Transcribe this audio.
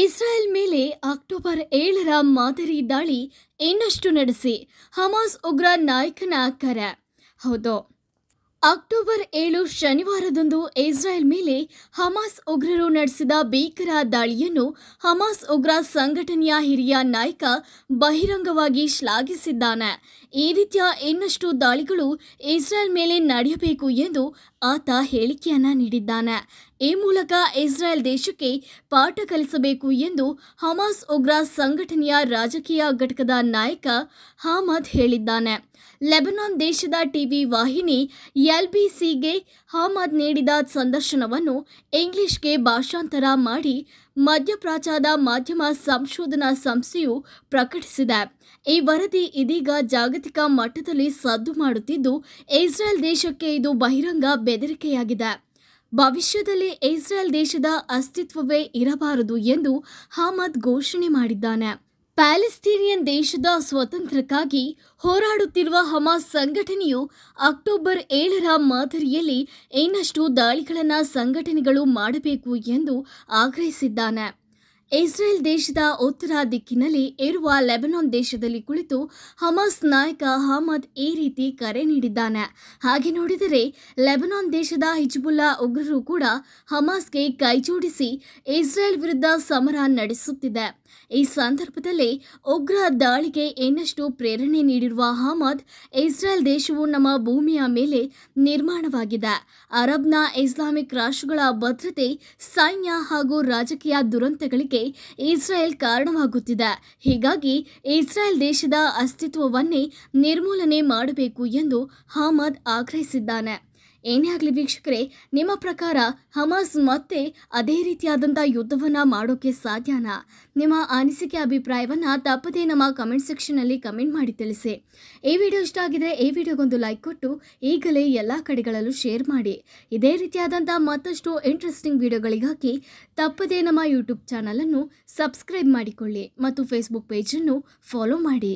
ಇಸ್ರಾಯೇಲ್ ಮೇಲೆ ಅಕ್ಟೋಬರ್ ಏಳರ ಮಾದರಿ ದಾಳಿ ಇನ್ನಷ್ಟು ನಡೆಸಿ ಹಮಾಸ್ ಉಗ್ರ ನಾಯಕನ ಕರೆ ಹೌದು ಅಕ್ಟೋಬರ್ ಏಳು ಶನಿವಾರದಂದು ಇಸ್ರಾಯೇಲ್ ಮೇಲೆ ಹಮಾಸ್ ಉಗ್ರರು ನಡೆಸಿದ ಭೀಕರ ದಾಳಿಯನ್ನು ಹಮಾಸ್ ಉಗ್ರ ಸಂಘಟನೆಯ ಹಿರಿಯ ನಾಯಕ ಬಹಿರಂಗವಾಗಿ ಶ್ಲಾಘಿಸಿದ್ದಾನೆ ಈ ರೀತಿಯ ಇನ್ನಷ್ಟು ದಾಳಿಗಳು ಇಸ್ರಾಯೇಲ್ ಮೇಲೆ ನಡೆಯಬೇಕು ಎಂದು ಆತ ಹೇಳಿಕೆಯನ್ನ ನೀಡಿದ್ದಾನೆ ಈ ಮೂಲಕ ಇಸ್ರಾಯೇಲ್ ದೇಶಕ್ಕೆ ಪಾಠ ಕಲಿಸಬೇಕು ಎಂದು ಹಮಾಸ್ ಉಗ್ರ ಸಂಘಟನೆಯ ರಾಜಕೀಯ ಘಟಕದ ನಾಯಕ ಹಮದ್ ಹೇಳಿದ್ದಾನೆ ಲೆಬನಾನ್ ದೇಶದ ಟಿವಿ ವಾಹಿನಿ ಎಲ್ಬಿಸಿಗೆ ಹಮದ್ ನೀಡಿದ ಸಂದರ್ಶನವನ್ನು ಇಂಗ್ಲಿಷ್ಗೆ ಭಾಷಾಂತರ ಮಾಡಿ ಮಧ್ಯಪ್ರಾಚ್ಯದ ಮಾಧ್ಯಮ ಸಂಶೋಧನಾ ಸಂಸ್ಥೆಯು ಪ್ರಕಟಿಸಿದೆ ಈ ವರದಿ ಇದೀಗ ಜಾಗತಿಕ ಮಟ್ಟದಲ್ಲಿ ಸದ್ದು ಮಾಡುತ್ತಿದ್ದು ಇಸ್ರೇಲ್ ದೇಶಕ್ಕೆ ಇದು ಬಹಿರಂಗ ಬೆದರಿಕೆಯಾಗಿದೆ ಭವಿಷ್ಯದಲ್ಲಿ ಇಸ್ರೇಲ್ ದೇಶದ ಅಸ್ತಿತ್ವವೇ ಇರಬಾರದು ಎಂದು ಹಮದ್ ಘೋಷಣೆ ಮಾಡಿದ್ದಾನೆ ಪ್ಯಾಲೆಸ್ತೀನಿಯನ್ ದೇಶದ ಸ್ವಾತಂತ್ರ್ಯಕ್ಕಾಗಿ ಹೋರಾಡುತ್ತಿರುವ ಹಮಾಸ್ ಸಂಘಟನೆಯು ಅಕ್ಟೋಬರ್ ಏಳರ ಮಾದರಿಯಲ್ಲಿ ಇನ್ನಷ್ಟು ದಾಳಿಗಳನ್ನು ಸಂಘಟನೆಗಳು ಮಾಡಬೇಕು ಎಂದು ಆಗ್ರಹಿಸಿದ್ದಾನೆ ಇಸ್ರೇಲ್ ದೇಶದ ಉತ್ತರ ದಿಕ್ಕಿನಲ್ಲಿ ಇರುವ ಲೆಬನಾನ್ ದೇಶದಲ್ಲಿ ಕುಳಿತು ಹಮಾಸ್ ನಾಯಕ ಹಮದ್ ಈ ರೀತಿ ಕರೆ ನೀಡಿದ್ದಾನೆ ಹಾಗೆ ನೋಡಿದರೆ ಲೆಬನಾನ್ ದೇಶದ ಹಿಜ್ಬುಲ್ಲಾ ಉಗ್ರರು ಕೂಡ ಹಮಾಸ್ಗೆ ಕೈಜೋಡಿಸಿ ಇಸ್ರೇಲ್ ವಿರುದ್ಧ ಸಮರ ನಡೆಸುತ್ತಿದೆ ಈ ಸಂದರ್ಭದಲ್ಲಿ ಉಗ್ರ ದಾಳಿಗೆ ಇನ್ನಷ್ಟು ಪ್ರೇರಣೆ ನೀಡಿರುವ ಹಮದ್ ಇಸ್ರೇಲ್ ದೇಶವು ನಮ್ಮ ಭೂಮಿಯ ಮೇಲೆ ನಿರ್ಮಾಣವಾಗಿದೆ ಅರಬ್ನ ಇಸ್ಲಾಮಿಕ್ ರಾಷ್ಟ್ರಗಳ ಭದ್ರತೆ ಸೈನ್ಯ ಹಾಗೂ ರಾಜಕೀಯ ದುರಂತಗಳಿಗೆ ಇಸ್ರಾಯೇಲ್ ಕಾರಣವಾಗುತ್ತಿದೆ ಹೀಗಾಗಿ ಇಸ್ರಾಯೇಲ್ ದೇಶದ ಅಸ್ತಿತ್ವವನ್ನೇ ನಿರ್ಮೂಲನೆ ಮಾಡಬೇಕು ಎಂದು ಹಮದ್ ಆಗ್ರಹಿಸಿದ್ದಾನೆ ಏನೇ ಆಗಲಿ ವೀಕ್ಷಕರೇ ನಿಮ್ಮ ಪ್ರಕಾರ ಹಮಾಸ್ ಮತ್ತೆ ಅದೇ ರೀತಿಯಾದಂಥ ಯುದ್ಧವನ್ನು ಮಾಡೋಕ್ಕೆ ಸಾಧ್ಯನಾ ನಿಮ್ಮ ಅನಿಸಿಕೆ ಅಭಿಪ್ರಾಯವನ್ನು ತಪ್ಪದೇ ನಮ್ಮ ಕಮೆಂಟ್ ಸೆಕ್ಷನಲ್ಲಿ ಕಮೆಂಟ್ ಮಾಡಿ ತಿಳಿಸಿ ಈ ವಿಡಿಯೋ ಇಷ್ಟ ಆಗಿದ್ರೆ ಈ ವಿಡಿಯೋಗೊಂದು ಲೈಕ್ ಕೊಟ್ಟು ಈಗಲೇ ಎಲ್ಲ ಕಡೆಗಳಲ್ಲೂ ಶೇರ್ ಮಾಡಿ ಇದೇ ರೀತಿಯಾದಂಥ ಮತ್ತಷ್ಟು ಇಂಟ್ರೆಸ್ಟಿಂಗ್ ವಿಡಿಯೋಗಳಿಗಾಗಿ ತಪ್ಪದೇ ನಮ್ಮ ಯೂಟ್ಯೂಬ್ ಚಾನಲನ್ನು ಸಬ್ಸ್ಕ್ರೈಬ್ ಮಾಡಿಕೊಳ್ಳಿ ಮತ್ತು ಫೇಸ್ಬುಕ್ ಪೇಜನ್ನು ಫಾಲೋ ಮಾಡಿ